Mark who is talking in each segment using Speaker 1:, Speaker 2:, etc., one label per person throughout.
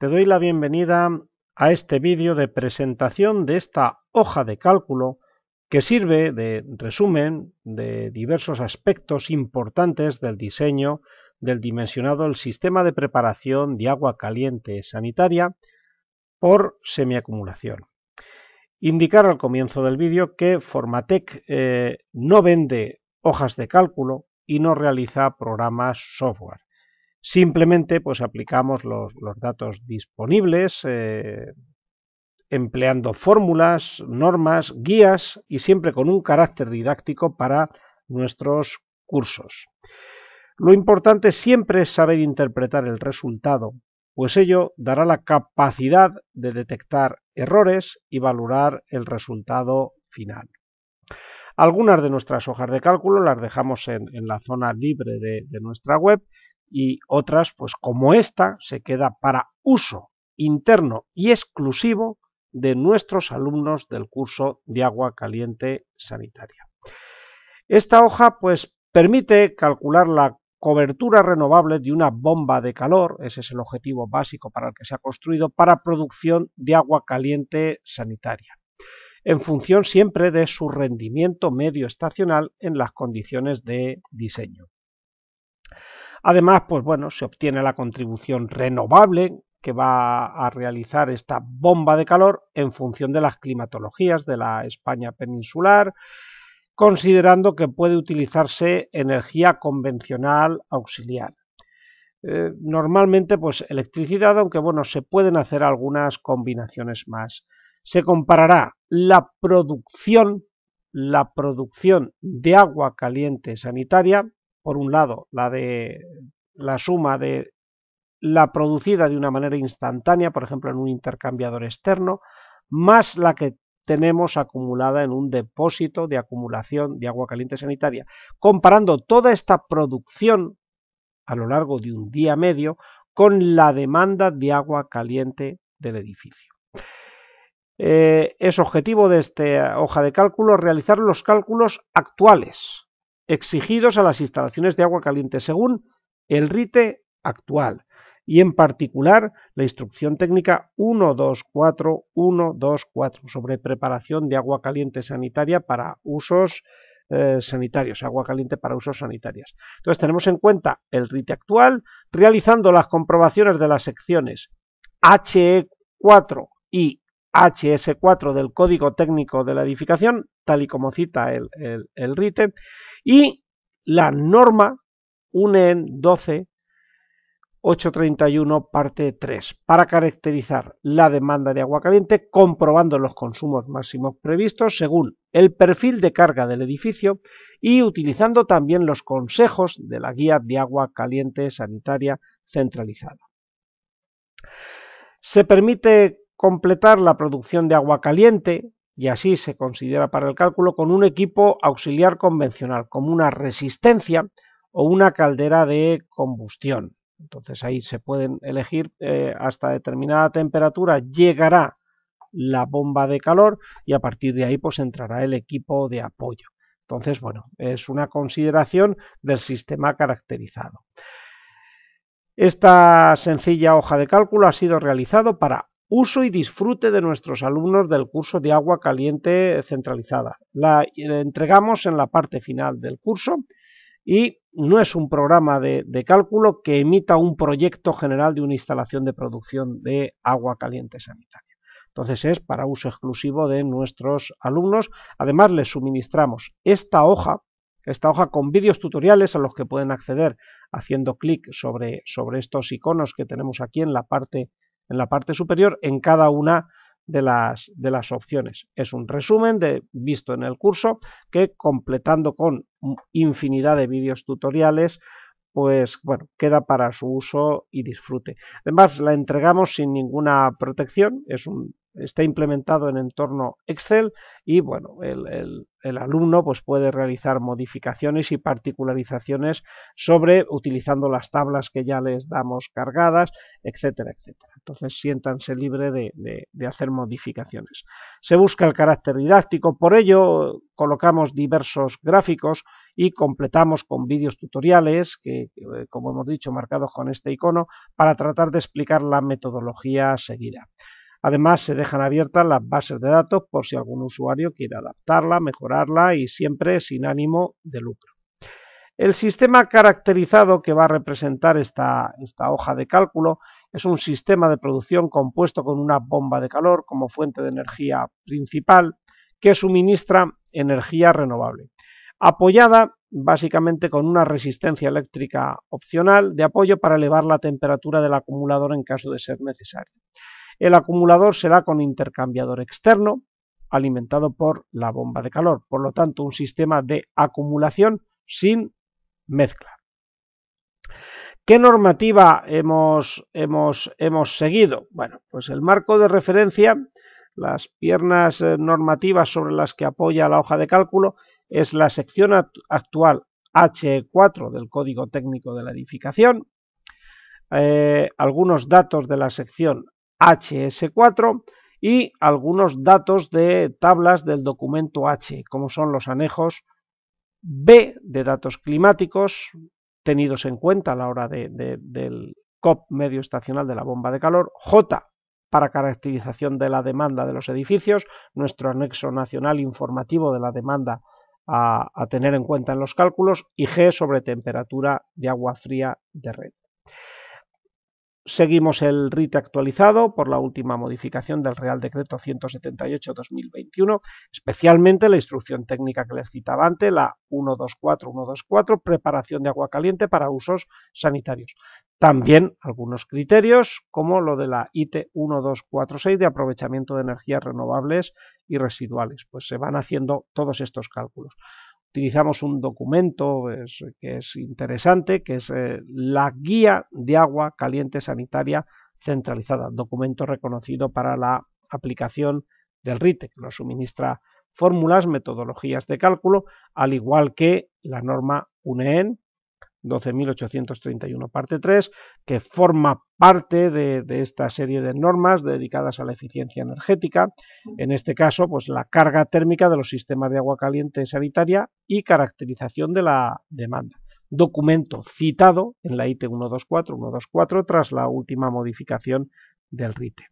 Speaker 1: Te doy la bienvenida a este vídeo de presentación de esta hoja de cálculo que sirve de resumen de diversos aspectos importantes del diseño del dimensionado del sistema de preparación de agua caliente sanitaria por semiacumulación. Indicar al comienzo del vídeo que Formatec eh, no vende hojas de cálculo y no realiza programas software. Simplemente pues aplicamos los, datos disponibles eh, empleando fórmulas, normas, guías y siempre con un carácter didáctico para nuestros cursos. Lo importante siempre es saber interpretar el resultado, pues ello dará la capacidad de detectar errores y valorar el resultado final. Algunas de nuestras hojas de cálculo las dejamos en, la zona libre de nuestra web y otras, pues como esta, se queda para uso interno y exclusivo de nuestros alumnos del curso de agua caliente sanitaria. Esta hoja pues permite calcular la cobertura renovable de una bomba de calor, ese es el objetivo básico para el que se ha construido, para producción de agua caliente sanitaria, en función siempre de su rendimiento medio estacional en las condiciones de diseño. Además, pues bueno, se obtiene la contribución renovable que va a realizar esta bomba de calor en función de las climatologías de la España peninsular, considerando que puede utilizarse energía convencional auxiliar. Eh, normalmente pues electricidad, aunque bueno, se pueden hacer algunas combinaciones más. Se comparará la producción, la producción de agua caliente sanitaria por un lado, la de la suma de la producida de una manera instantánea, por ejemplo, en un intercambiador externo, más la que tenemos acumulada en un depósito de acumulación de agua caliente sanitaria. Comparando toda esta producción a lo largo de un día medio con la demanda de agua caliente del edificio. Eh, es objetivo de esta hoja de cálculo realizar los cálculos actuales exigidos a las instalaciones de agua caliente según el RITE actual y en particular la instrucción técnica 124124 sobre preparación de agua caliente sanitaria para usos eh, sanitarios, agua caliente para usos sanitarios. Entonces tenemos en cuenta el RITE actual realizando las comprobaciones de las secciones HE4 y HS4 del Código Técnico de la Edificación, tal y como cita el RITE, y la norma UNEN 12 parte 3 para caracterizar la demanda de agua caliente comprobando los consumos máximos previstos según el perfil de carga del edificio y utilizando también los consejos de la guía de agua caliente sanitaria centralizada. Se permite completar la producción de agua caliente y así se considera para el cálculo con un equipo auxiliar convencional, como una resistencia o una caldera de combustión. Entonces ahí se pueden elegir eh, hasta determinada temperatura llegará la bomba de calor y a partir de ahí pues entrará el equipo de apoyo. Entonces, bueno, es una consideración del sistema caracterizado. Esta sencilla hoja de cálculo ha sido realizado para uso y disfrute de nuestros alumnos del curso de agua caliente centralizada. La eh, entregamos en la parte final del curso y no es un programa de, cálculo que emita un proyecto general de una instalación de producción de agua caliente sanitaria. Entonces es para uso exclusivo de nuestros alumnos. Además les suministramos esta hoja, esta hoja con vídeos tutoriales a los que pueden acceder haciendo clic sobre, sobre estos iconos que tenemos aquí en la parte en la parte superior en cada una de las, de las opciones. Es un resumen de, visto en el curso que completando con infinidad de vídeos tutoriales pues bueno, queda para su uso y disfrute. Además, la entregamos sin ninguna protección, es un está implementado en entorno Excel y bueno, el, el, alumno pues puede realizar modificaciones y particularizaciones sobre utilizando las tablas que ya les damos cargadas, etcétera, etcétera. Entonces siéntanse libre de, de, de hacer modificaciones. Se busca el carácter didáctico, por ello colocamos diversos gráficos y completamos con vídeos tutoriales, que eh, como hemos dicho, marcados con este icono, para tratar de explicar la metodología seguida. Además, se dejan abiertas las bases de datos por si algún usuario quiere adaptarla, mejorarla y siempre sin ánimo de lucro. El sistema caracterizado que va a representar esta, hoja de cálculo es un sistema de producción compuesto con una bomba de calor como fuente de energía principal que suministra energía renovable, apoyada básicamente con una resistencia eléctrica opcional de apoyo para elevar la temperatura del acumulador en caso de ser necesario. El acumulador será con intercambiador externo alimentado por la bomba de calor, por lo tanto un sistema de acumulación sin mezcla. ¿Qué normativa hemos, hemos, hemos seguido? Bueno, pues el marco de referencia, las piernas eh, normativas sobre las que apoya la hoja de cálculo, es la sección actual H4 del Código Técnico de la Edificación, eh, algunos datos de la sección HS4 y algunos datos de tablas del documento H, como son los anejos B de datos climáticos tenidos en cuenta a la hora del COP medio estacional de la bomba de calor, J para caracterización de la demanda de los edificios, nuestro anexo nacional informativo de la demanda a tener en cuenta en los cálculos, y G sobre temperatura de agua fría de red. Seguimos el RIT actualizado por la última modificación del Real Decreto 178-2021, especialmente la instrucción técnica que les citaba antes, la 124-124, preparación de agua caliente para usos sanitarios. También algunos criterios como lo de la IT 1246 de aprovechamiento de energías renovables y residuales. Pues se van haciendo todos estos cálculos utilizamos un documento que es interesante, que es eh, la Guía de Agua Caliente Sanitaria Centralizada, documento reconocido para la aplicación del RITE, que nos suministra fórmulas, metodologías de cálculo, al igual que la norma UNEN 12.831, parte 3, que forma parte de, esta serie de normas dedicadas a la eficiencia energética, en este caso, pues la carga térmica de los sistemas de agua caliente sanitaria y caracterización de la demanda. Documento citado en la IT 124-124 tras la última modificación del RITE.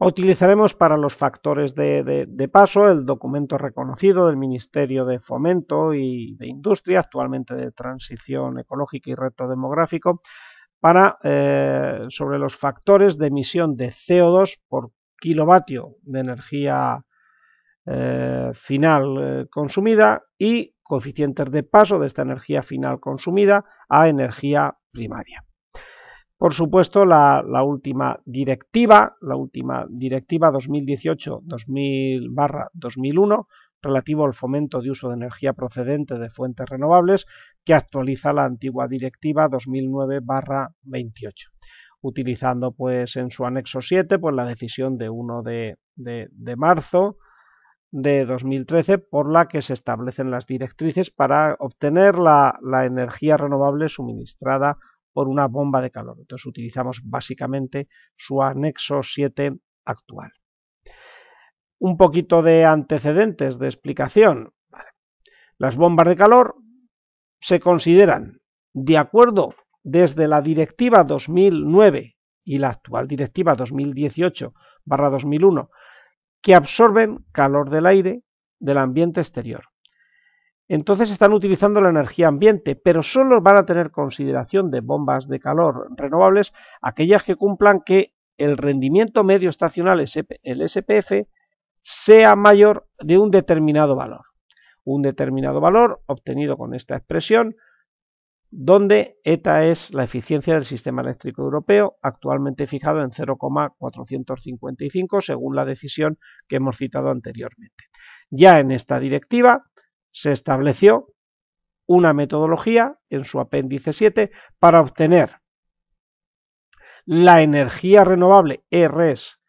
Speaker 1: Utilizaremos para los factores de, paso el documento reconocido del Ministerio de Fomento y de Industria, actualmente de Transición Ecológica y Reto Demográfico, para, eh, sobre los factores de emisión de CO2 por kilovatio de energía eh, final eh, consumida y coeficientes de paso de esta energía final consumida a energía primaria por supuesto, la, última directiva, la última directiva 2018-2001, relativo al fomento de uso de energía procedente de fuentes renovables, que actualiza la antigua directiva 2009-28 utilizando pues en su anexo 7 pues la decisión de 1 de, de, marzo de 2013 por la que se establecen las directrices para obtener la, la energía renovable suministrada por una bomba de calor. Entonces utilizamos básicamente su anexo 7 actual. Un poquito de antecedentes, de explicación. Las bombas de calor se consideran, de acuerdo desde la Directiva 2009 y la actual Directiva 2018-2001, que absorben calor del aire del ambiente exterior entonces están utilizando la energía ambiente, pero solo van a tener consideración de bombas de calor renovables aquellas que cumplan que el rendimiento medio estacional, el SPF, sea mayor de un determinado valor. Un determinado valor obtenido con esta expresión, donde ETA es la eficiencia del sistema eléctrico europeo, actualmente fijado en 0,455 según la decisión que hemos citado anteriormente. Ya en esta directiva se estableció una metodología en su apéndice 7 para obtener la energía renovable e RS e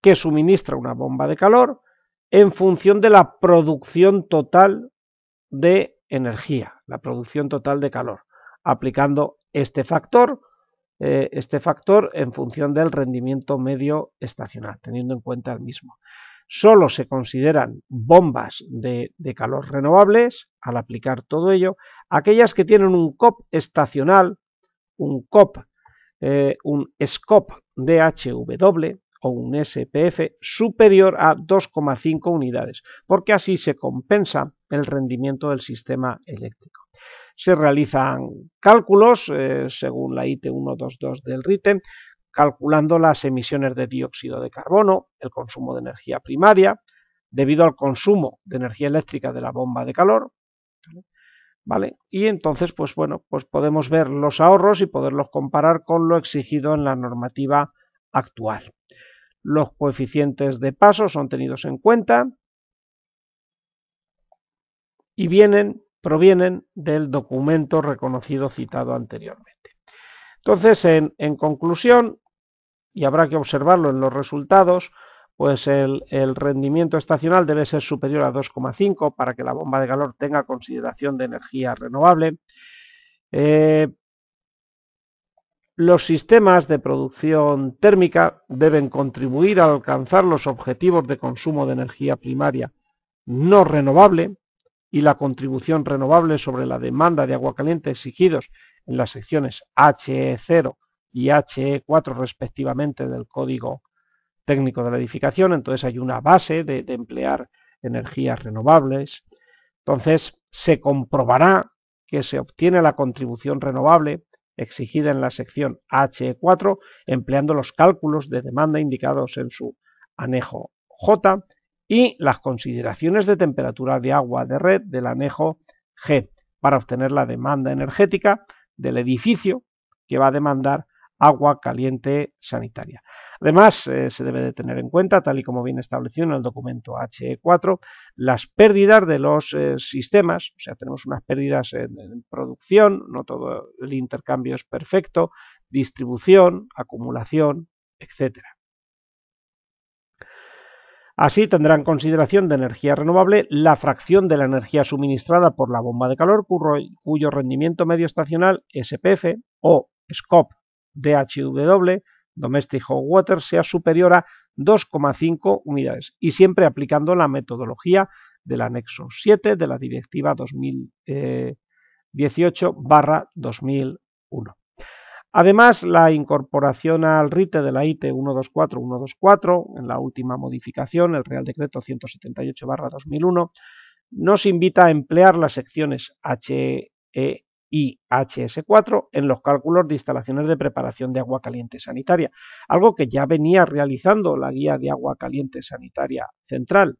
Speaker 1: que suministra una bomba de calor en función de la producción total de energía, la producción total de calor, aplicando este factor, eh, este factor en función del rendimiento medio estacional, teniendo en cuenta el mismo solo se consideran bombas de, calor renovables, al aplicar todo ello, aquellas que tienen un COP estacional, un COP, eh, un SCOP DHW o un SPF superior a 2,5 unidades, porque así se compensa el rendimiento del sistema eléctrico. Se realizan cálculos, eh, según la IT 122 del Riten calculando las emisiones de dióxido de carbono, el consumo de energía primaria, debido al consumo de energía eléctrica de la bomba de calor, ¿vale? Y entonces, pues bueno, pues podemos ver los ahorros y poderlos comparar con lo exigido en la normativa actual. Los coeficientes de paso son tenidos en cuenta y vienen, provienen del documento reconocido citado anteriormente. Entonces, en, en conclusión, y habrá que observarlo en los resultados, pues el, rendimiento estacional debe ser superior a 2,5 para que la bomba de calor tenga consideración de energía renovable. Eh, los sistemas de producción térmica deben contribuir a alcanzar los objetivos de consumo de energía primaria no renovable y la contribución renovable sobre la demanda de agua caliente exigidos en las secciones H0 e y HE4 respectivamente del código técnico de la edificación, entonces hay una base de, emplear energías renovables, entonces se comprobará que se obtiene la contribución renovable exigida en la sección HE4 empleando los cálculos de demanda indicados en su anejo J y las consideraciones de temperatura de agua de red del anejo G para obtener la demanda energética del edificio que va a demandar agua caliente sanitaria. Además, eh, se debe de tener en cuenta, tal y como viene establecido en el documento HE4, las pérdidas de los eh, sistemas, o sea, tenemos unas pérdidas en, producción, no todo el intercambio es perfecto, distribución, acumulación, etc. Así tendrán consideración de energía renovable la fracción de la energía suministrada por la bomba de calor cuyo rendimiento medio estacional SPF o SCOP DHW Domestic Hot Water sea superior a 2,5 unidades y siempre aplicando la metodología del anexo 7 de la directiva 2018-2001. Eh, Además, la incorporación al RITE de la IT 124-124 en la última modificación, el Real Decreto 178-2001, nos invita a emplear las secciones HE y HS4 en los cálculos de instalaciones de preparación de agua caliente sanitaria, algo que ya venía realizando la Guía de Agua Caliente Sanitaria Central,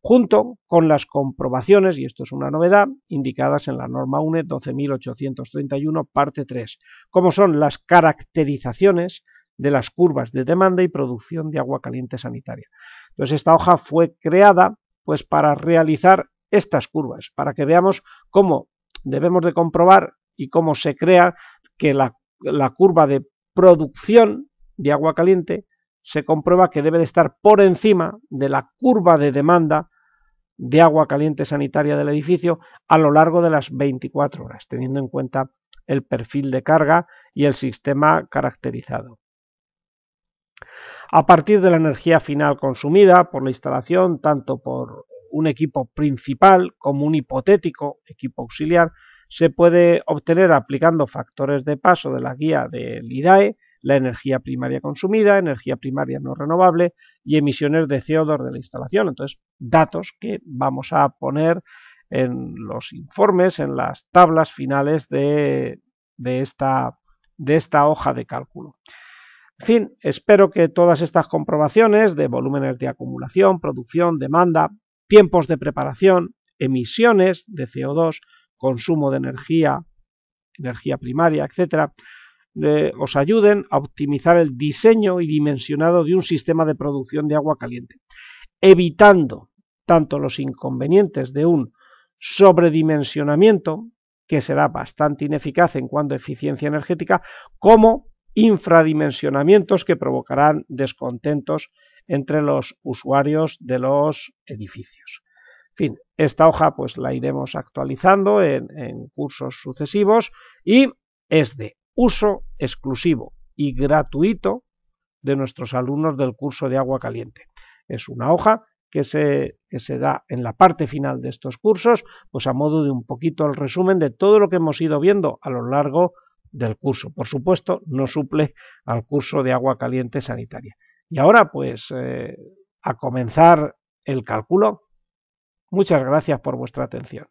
Speaker 1: junto con las comprobaciones, y esto es una novedad, indicadas en la norma UNE 12.831, parte 3, como son las caracterizaciones de las curvas de demanda y producción de agua caliente sanitaria. Entonces esta hoja fue creada pues para realizar estas curvas, para que veamos cómo debemos de comprobar y cómo se crea que la, curva de producción de agua caliente se comprueba que debe de estar por encima de la curva de demanda de agua caliente sanitaria del edificio a lo largo de las 24 horas, teniendo en cuenta el perfil de carga y el sistema caracterizado. A partir de la energía final consumida por la instalación, tanto por un equipo principal como un hipotético equipo auxiliar se puede obtener aplicando factores de paso de la guía del IDAE, la energía primaria consumida, energía primaria no renovable y emisiones de CO2 de la instalación. Entonces, datos que vamos a poner en los informes, en las tablas finales de, esta, de esta hoja de cálculo. En fin, espero que todas estas comprobaciones de volúmenes de acumulación, producción, demanda, tiempos de preparación, emisiones de CO2, consumo de energía, energía primaria, etc., os ayuden a optimizar el diseño y dimensionado de un sistema de producción de agua caliente, evitando tanto los inconvenientes de un sobredimensionamiento, que será bastante ineficaz en cuanto a eficiencia energética, como infradimensionamientos que provocarán descontentos entre los usuarios de los edificios. En fin, esta hoja pues la iremos actualizando en, cursos sucesivos y es de uso exclusivo y gratuito de nuestros alumnos del curso de agua caliente. Es una hoja que se, que se, da en la parte final de estos cursos, pues a modo de un poquito el resumen de todo lo que hemos ido viendo a lo largo del curso. Por supuesto, no suple al curso de agua caliente sanitaria. Y ahora pues eh, a comenzar el cálculo. Muchas gracias por vuestra atención.